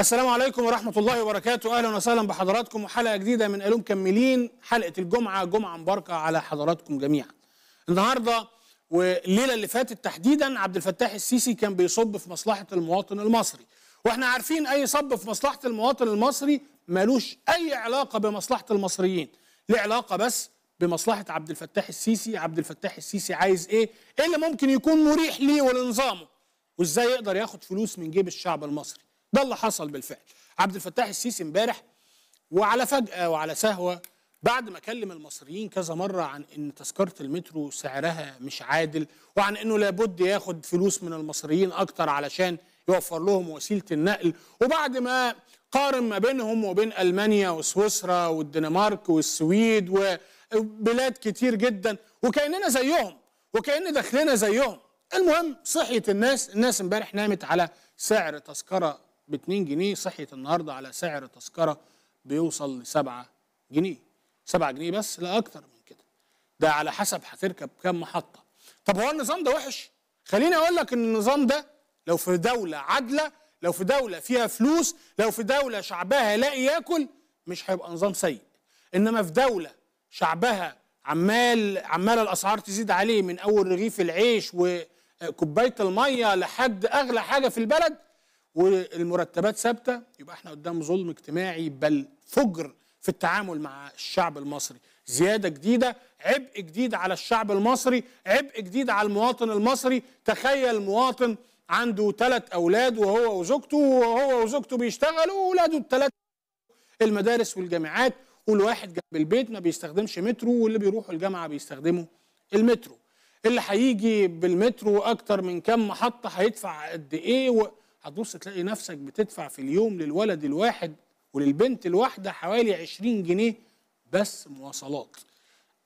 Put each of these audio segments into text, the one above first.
السلام عليكم ورحمة الله وبركاته أهلا وسهلا بحضراتكم وحلقة جديدة من ألوم مكملين حلقة الجمعة جمعة مباركة على حضراتكم جميعا النهاردة والليلة اللي فاتت تحديدا عبد الفتاح السيسي كان بيصب في مصلحة المواطن المصري واحنا عارفين أي صب في مصلحة المواطن المصري ملوش أي علاقة بمصلحة المصريين ليه علاقة بس بمصلحة عبد الفتاح السيسي عبد الفتاح السيسي عايز ايه ايه اللي ممكن يكون مريح ليه ولنظامه وازاي يقدر ياخد فلوس من جيب الشعب المصري ده اللي حصل بالفعل عبد الفتاح السيسي امبارح وعلى فجأة وعلى سهوة بعد ما كلم المصريين كذا مرة عن ان تذكرة المترو سعرها مش عادل وعن انه لابد ياخد فلوس من المصريين اكتر علشان يوفر لهم وسيلة النقل وبعد ما قارن ما بينهم وبين المانيا وسويسرا والدنمارك والسويد وبلاد كتير جدا وكاننا زيهم وكان داخلنا زيهم المهم صحيت الناس الناس امبارح نامت على سعر تذكره ب 2 جنيه صحيت النهارده على سعر تذكره بيوصل ل 7 جنيه 7 جنيه بس لا اكتر من كده ده على حسب هتركب كام محطه طب هو النظام ده وحش خليني اقول لك ان النظام ده لو في دوله عادله لو في دوله فيها فلوس لو في دوله شعبها لا ياكل مش هيبقى نظام سيء انما في دوله شعبها عمال عماله الاسعار تزيد عليه من اول رغيف العيش وكوبايه الميه لحد اغلى حاجه في البلد والمرتبات ثابته يبقى احنا قدام ظلم اجتماعي بل فجر في التعامل مع الشعب المصري زياده جديده عبء جديد على الشعب المصري عبء جديد على المواطن المصري تخيل مواطن عنده ثلاث اولاد وهو وزوجته وهو وزوجته بيشتغلوا واولاده الثلاث المدارس والجامعات والواحد جنب البيت ما بيستخدمش مترو واللي بيروحوا الجامعه بيستخدموا المترو اللي هيجي بالمترو اكتر من كم محطه هيدفع قد ايه و... هتبص تلاقي نفسك بتدفع في اليوم للولد الواحد وللبنت الواحده حوالي 20 جنيه بس مواصلات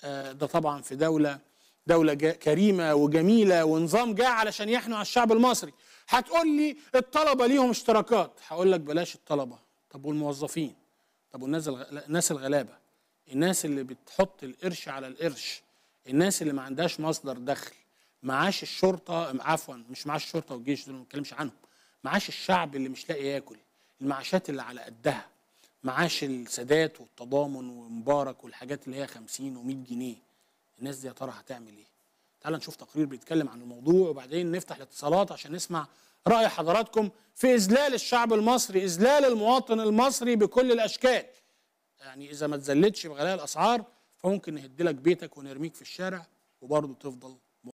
آه، ده طبعا في دوله دوله كريمه وجميله ونظام جاء علشان يحنوا على الشعب المصري هتقول لي الطلبه ليهم اشتراكات هقول لك بلاش الطلبه طب والموظفين طب والناس الناس الغلابه الناس اللي بتحط القرش على القرش الناس اللي ما عندهاش مصدر دخل معاش الشرطه عفوا مش معاش الشرطه والجيش دول ما بنتكلمش عنهم معاش الشعب اللي مش لاقي ياكل المعاشات اللي على قدها معاش السادات والتضامن ومبارك والحاجات اللي هي 50 و100 جنيه الناس دي يا ترى هتعمل ايه تعال نشوف تقرير بيتكلم عن الموضوع وبعدين نفتح الاتصالات عشان نسمع راي حضراتكم في اذلال الشعب المصري اذلال المواطن المصري بكل الاشكال يعني اذا ما تزلتش بغلاء الاسعار فممكن نهدلك بيتك ونرميك في الشارع وبرضه تفضل